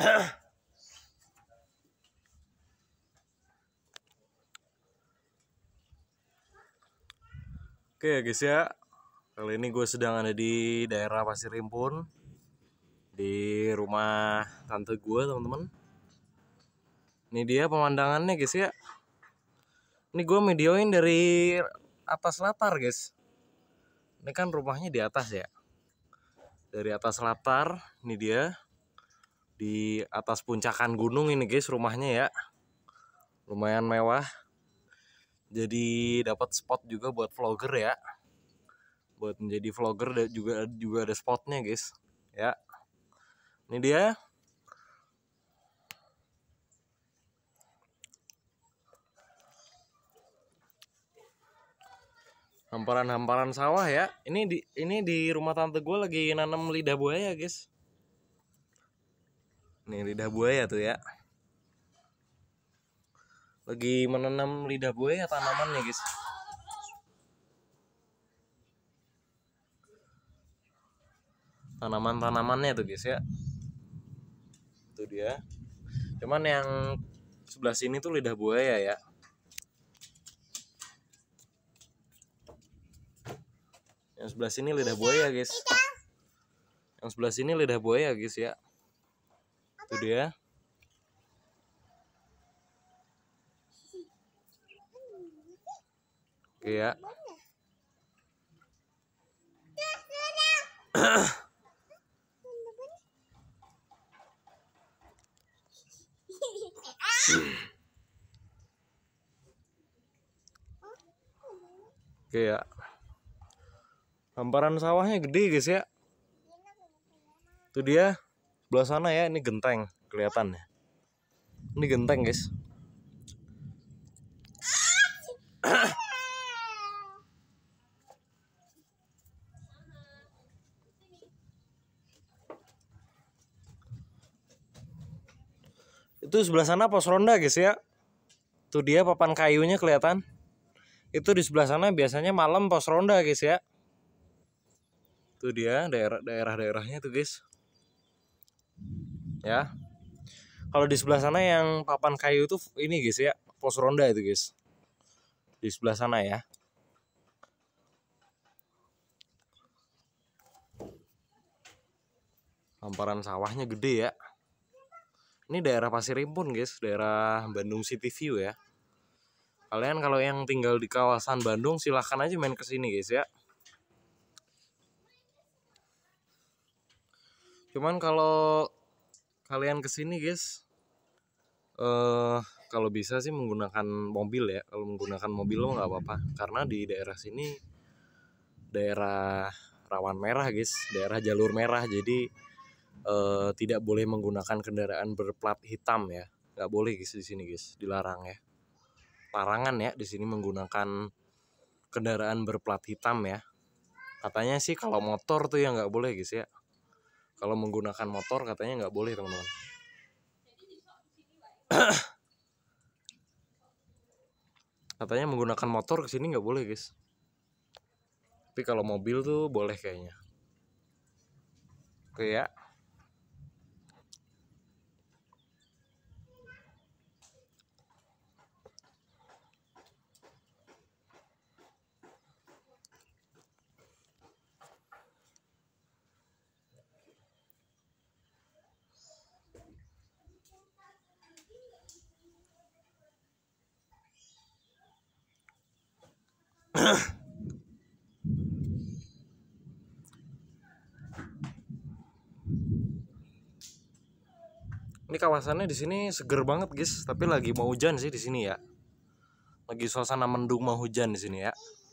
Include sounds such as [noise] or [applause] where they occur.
[clears throat] Oke okay, guys ya, kali ini gue sedang ada di daerah Pasir Rimpun Di rumah tante gue teman-teman Ini dia pemandangannya guys ya Ini gue videoin dari atas latar guys Ini kan rumahnya di atas ya Dari atas latar, ini dia di atas puncakan gunung ini guys rumahnya ya lumayan mewah jadi dapat spot juga buat vlogger ya buat menjadi vlogger juga juga ada spotnya guys ya ini dia hamparan-hamparan sawah ya ini di ini di rumah tante gue lagi nanam lidah buaya guys ini lidah buaya tuh ya. Lagi menanam lidah buaya tanaman tanamannya, guys. Tanaman-tanamannya tuh, guys ya. Itu dia. Cuman yang sebelah sini tuh lidah buaya ya. Yang sebelah sini lidah buaya, guys. Yang sebelah sini lidah buaya, guys ya itu dia oke ya Oke ya. Hamparan sawahnya gede guys ya. Itu dia. Sebelah sana ya, ini genteng kelihatan ya. Ini genteng, guys. itu sebelah sana pos ronda guys ya tuh dia papan kayunya kelihatan itu di sebelah sana biasanya malam pos ronda guys ya tuh dia daerah daerah daerahnya tuh guys ya kalau di sebelah sana yang papan kayu itu ini guys ya pos ronda itu guys di sebelah sana ya hamparan sawahnya gede ya ini daerah Pasir Impun guys daerah Bandung City View ya kalian kalau yang tinggal di kawasan Bandung silahkan aja main kesini, guys ya cuman kalau kalian kesini guys uh, kalau bisa sih menggunakan mobil ya kalau menggunakan mobil lo nggak apa-apa karena di daerah sini daerah rawan merah guys daerah jalur merah jadi uh, tidak boleh menggunakan kendaraan berplat hitam ya nggak boleh guys di sini guys dilarang ya parangan ya di sini menggunakan kendaraan berplat hitam ya katanya sih kalau motor tuh ya nggak boleh guys ya kalau menggunakan motor katanya nggak boleh teman-teman katanya menggunakan motor kesini nggak boleh guys tapi kalau mobil tuh boleh kayaknya oke ya Ini kawasannya di sini seger banget, guys. Tapi lagi mau hujan sih di sini ya. Lagi suasana mendung mau hujan di sini ya.